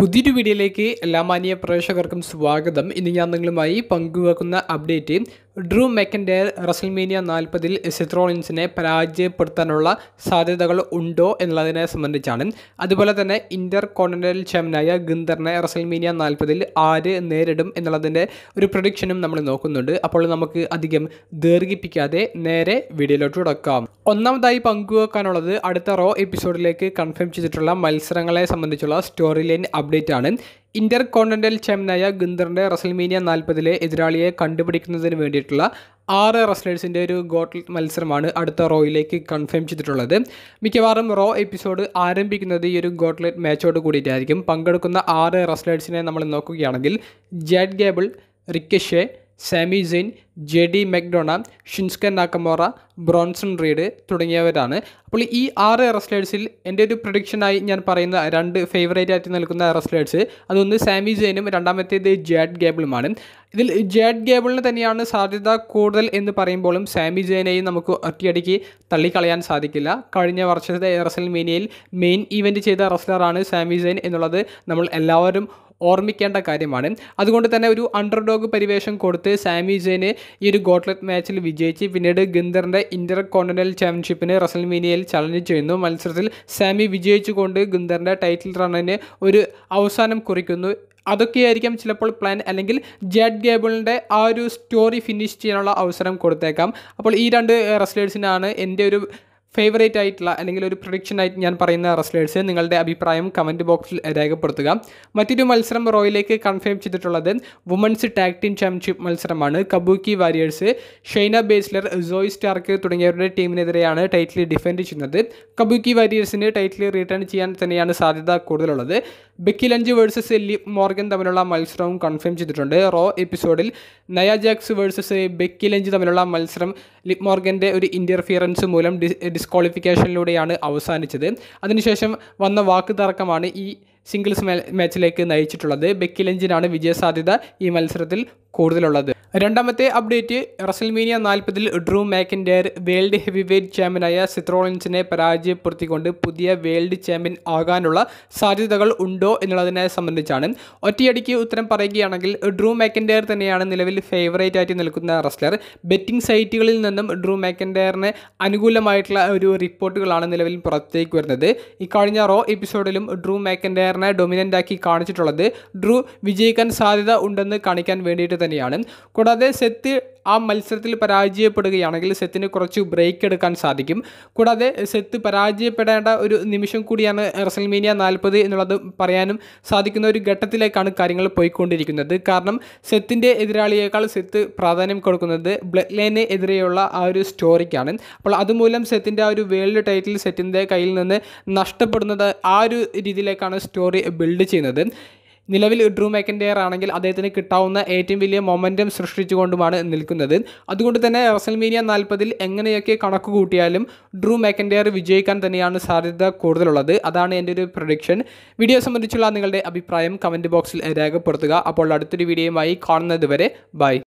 പുതിയൊരു വീഡിയോയിലേക്ക് എല്ലാ മാന്യ പ്രേക്ഷകർക്കും സ്വാഗതം ഇന്ന് ഞാൻ നിങ്ങളുമായി പങ്കുവെക്കുന്ന അപ്ഡേറ്റ് ഡ്രൂ മെക്കൻ്റെ റസൽമേനിയ നാൽപ്പതിൽ സിത്രോളിൻസിനെ പരാജയപ്പെടുത്താനുള്ള സാധ്യതകൾ ഉണ്ടോ എന്നുള്ളതിനെ സംബന്ധിച്ചാണ് അതുപോലെ തന്നെ ഇൻ്റർ കോണ്ടിനൽ ചാമ്പ്യനായ ഗിന്ദറിനെ റസൽമേനിയ നാൽപ്പതിൽ ആര് നേരിടും എന്നുള്ളതിൻ്റെ ഒരു പ്രൊഡിക്ഷനും നമ്മൾ നോക്കുന്നുണ്ട് അപ്പോൾ നമുക്ക് അധികം ദീർഘിപ്പിക്കാതെ നേരെ വീഡിയോയിലോട്ട് തുടക്കാം ഒന്നാമതായി പങ്കുവെക്കാനുള്ളത് അടുത്ത റോ എപ്പിസോഡിലേക്ക് കൺഫേം ചെയ്തിട്ടുള്ള മത്സരങ്ങളെ സംബന്ധിച്ചുള്ള സ്റ്റോറി ലൈൻ അപ്ഡേറ്റ് ആണ് ഇന്റർ കോണ്ടിനൽ ചാമ്പ്യനായ ഗുന്ദറിൻ്റെ റസൽമീനിയ നാൽപ്പതിലെ എതിരാളിയെ കണ്ടുപിടിക്കുന്നതിന് വേണ്ടിയിട്ടുള്ള ആറ് റസ്ലേഴ്സിൻ്റെ ഒരു ഗോട്ട് മത്സരമാണ് അടുത്ത റോയിലേക്ക് കൺഫേം ചെയ്തിട്ടുള്ളത് മിക്കവാറും റോ എപ്പിസോഡ് ആരംഭിക്കുന്നത് ഈ ഒരു ഗോട്ട്ലെറ്റ് മാച്ചോട് കൂടിയിട്ടായിരിക്കും പങ്കെടുക്കുന്ന ആറ് റസ്ലേഴ്സിനെ നമ്മൾ നോക്കുകയാണെങ്കിൽ Chad Gable Ricochet Sami Zayn J D McDonagh Shinsuke Nakamura Bronson Reed തുടങ്ങിയവരാണ് അപ്പോൾ ഈ ആറ് റെസ്ലേഴ്സിൽ എൻ്റെ ഒരു പ്രൊഡിക്ഷനായി ഞാൻ പറയുന്ന രണ്ട് ഫേവറേറ്റ് ആയിട്ട് നിൽക്കുന്ന റെസ്ലേഴ്സ് അതൊന്ന് സാമി ജെയിനും രണ്ടാമത്തേത് ജാഡ് ഗേബിളുമാണ് ഇതിൽ ജാഡ് ഗേബിളിന് തന്നെയാണ് സാധ്യത കൂടുതൽ എന്ന് പറയുമ്പോഴും സാമി ജെയിനെയും നമുക്ക് ഒറ്റയടിക്ക് തള്ളിക്കളയാൻ സാധിക്കില്ല കഴിഞ്ഞ വർഷത്തെ റസൽ മീനിയയിൽ മെയിൻ ഇവൻറ്റ് ചെയ്ത റെസ്ലറാണ് സാമി ജെയിൻ എന്നുള്ളത് നമ്മൾ എല്ലാവരും ഓർമ്മിക്കേണ്ട കാര്യമാണ് അതുകൊണ്ട് തന്നെ ഒരു അണ്ടർഡോഗ് പരിവേഷം കൊടുത്ത് സാമി ജെയിന് ഈ ഒരു ഗോട്ട്ലെറ്റ് മാച്ചിൽ വിജയിച്ച് പിന്നീട് ഗിന്ദറിൻ്റെ ഇന്റർ കോണ്ടിനൽ ചാമ്പ്യൻഷിപ്പിന് റസൽമീനിയയിൽ ചലഞ്ച് ചെയ്യുന്നു മത്സരത്തിൽ സാമി വിജയിച്ചുകൊണ്ട് ഗിന്ദറിൻ്റെ ടൈറ്റിൽ റണ്ണിന് ഒരു അവസാനം കുറിക്കുന്നു അതൊക്കെയായിരിക്കാം ചിലപ്പോൾ പ്ലാൻ അല്ലെങ്കിൽ ജാഡ് ഗേബിളിൻ്റെ ആ ഒരു സ്റ്റോറി ഫിനിഷ് ചെയ്യാനുള്ള അവസരം കൊടുത്തേക്കാം അപ്പോൾ ഈ രണ്ട് റെസ്ലേഴ്സിനാണ് എൻ്റെ ഒരു ഫേവറേറ്റ് ആയിട്ടുള്ള അല്ലെങ്കിൽ ഒരു പ്രൊഡിക്ഷൻ ആയിട്ട് ഞാൻ പറയുന്ന റെസ്ലേഴ്സ് നിങ്ങളുടെ അഭിപ്രായം കമൻറ്റ് ബോക്സിൽ രേഖപ്പെടുത്തുക മറ്റൊരു മത്സരം റോയിലേക്ക് കൺഫേം ചെയ്തിട്ടുള്ളത് വുമൻസ് ടാഗ് ടീം ചാമ്പ്യൻഷിപ്പ് മത്സരമാണ് Kabuki Warriors Shayna Baszler Zoey Stark തുടങ്ങിയവരുടെ ടീമിനെതിരെയാണ് ടൈറ്റിൽ ഡിഫെൻഡ് ചെയ്യുന്നത് കബൂക്കി വാരിയേഴ്സിന് ടൈറ്റിൽ റിട്ടേൺ ചെയ്യാൻ തന്നെയാണ് സാധ്യത കൂടുതലുള്ളത് Becky Lynch versus Ellie Morgan തമ്മിലുള്ള മത്സരവും കൺഫേം ചെയ്തിട്ടുണ്ട് റോ എപ്പിസോഡിൽ Nia Jax Jax versus Becky Lynch തമ്മിലുള്ള മത്സരം ലിപ് മോർഗൻ്റെ ഒരു ഇൻ്റർഫിയറൻസ് മൂലം ഡി ഡിസ്ക്വാളിഫിക്കേഷനിലൂടെയാണ് അവസാനിച്ചത് അതിനുശേഷം വന്ന വാക്ക് തർക്കമാണ് ഈ സിംഗിൾസ് മാച്ചിലേക്ക് നയിച്ചിട്ടുള്ളത് ബെക്കി വിജയസാധ്യത ഈ മത്സരത്തിൽ കൂടുതലുള്ളത് രണ്ടാമത്തെ അപ്ഡേറ്റ് റസൽമീനിയ നാൽപ്പതിൽ ഡ്രൂ മാക്കിൻ്റെ വേൾഡ് ഹെവി വെയ്റ്റ് ചാമ്പ്യനായ സിത്രോളിൻസിനെ പരാജയപ്പെടുത്തിക്കൊണ്ട് പുതിയ വേൾഡ് ചാമ്പ്യൻ ആകാനുള്ള സാധ്യതകൾ ഉണ്ടോ എന്നുള്ളതിനെ സംബന്ധിച്ചാണ് ഒറ്റയടിക്ക് ഉത്തരം പറയുകയാണെങ്കിൽ ഡ്രൂ മാക്കിൻഡയർ തന്നെയാണ് നിലവിൽ ഫേവറേറ്റ് ആയിട്ട് നിൽക്കുന്ന റസ്ലർ ബെറ്റിംഗ് സൈറ്റുകളിൽ നിന്നും ഡ്രൂ മാക്കിൻഡയറിന് അനുകൂലമായിട്ടുള്ള ഒരു റിപ്പോർട്ടുകളാണ് നിലവിൽ പുറത്തേക്ക് വരുന്നത് ഇക്കഴിഞ്ഞ റോ എപ്പിസോഡിലും ഡ്രൂ മാക്കിൻഡയറിനെ ഡൊമിനൻ്റ് ആക്കി കാണിച്ചിട്ടുള്ളത് ഡ്രൂ വിജയിക്കാൻ സാധ്യത ഉണ്ടെന്ന് കാണിക്കാൻ വേണ്ടിയിട്ട് തന്നെയാണ് കൂടാതെ സെത്ത് ആ മത്സരത്തിൽ പരാജയപ്പെടുകയാണെങ്കിൽ സെത്തിന് കുറച്ച് ബ്രേക്ക് എടുക്കാൻ സാധിക്കും കൂടാതെ സെത്ത് പരാജയപ്പെടേണ്ട ഒരു നിമിഷം കൂടിയാണ് റസൽമീനിയ നാൽപ്പത് എന്നുള്ളത് പറയാനും സാധിക്കുന്ന ഒരു ഘട്ടത്തിലേക്കാണ് കാര്യങ്ങൾ പോയിക്കൊണ്ടിരിക്കുന്നത് കാരണം സെത്തിൻ്റെ എതിരാളിയേക്കാൾ സെത്ത് പ്രാധാന്യം കൊടുക്കുന്നത് ബ്ലഡ് ലൈന് എതിരെയുള്ള ആ ഒരു സ്റ്റോറിക്കാണ് അപ്പോൾ അതുമൂലം സെത്തിൻ്റെ ആ ഒരു വേൾഡ് ടൈറ്റിൽ സെറ്റിൻ്റെ കയ്യിൽ നിന്ന് നഷ്ടപ്പെടുന്നത് ആ ഒരു രീതിയിലേക്കാണ് സ്റ്റോറി ബിൽഡ് ചെയ്യുന്നത് നിലവിൽ ഡ്രൂ മേക്കൻഡെയർ ആണെങ്കിൽ അദ്ദേഹത്തിന് കിട്ടാവുന്ന ഏറ്റവും വലിയ മൊമെൻറ്റം സൃഷ്ടിച്ചുകൊണ്ടുമാണ് നിൽക്കുന്നത് അതുകൊണ്ട് തന്നെ റസൽമീനിയ നാൽപ്പതിൽ എങ്ങനെയൊക്കെ കണക്ക് കൂട്ടിയാലും ഡ്രൂ മേക്കൻഡെയർ വിജയിക്കാൻ തന്നെയാണ് സാധ്യത കൂടുതലുള്ളത് അതാണ് എൻ്റെ ഒരു പ്രൊഡിക്ഷൻ വീഡിയോ സംബന്ധിച്ചുള്ള നിങ്ങളുടെ അഭിപ്രായം കമൻറ്റ് ബോക്സിൽ രേഖപ്പെടുത്തുക അപ്പോൾ അടുത്തൊരു വീഡിയോയുമായി കാണുന്നത് വരെ ബൈ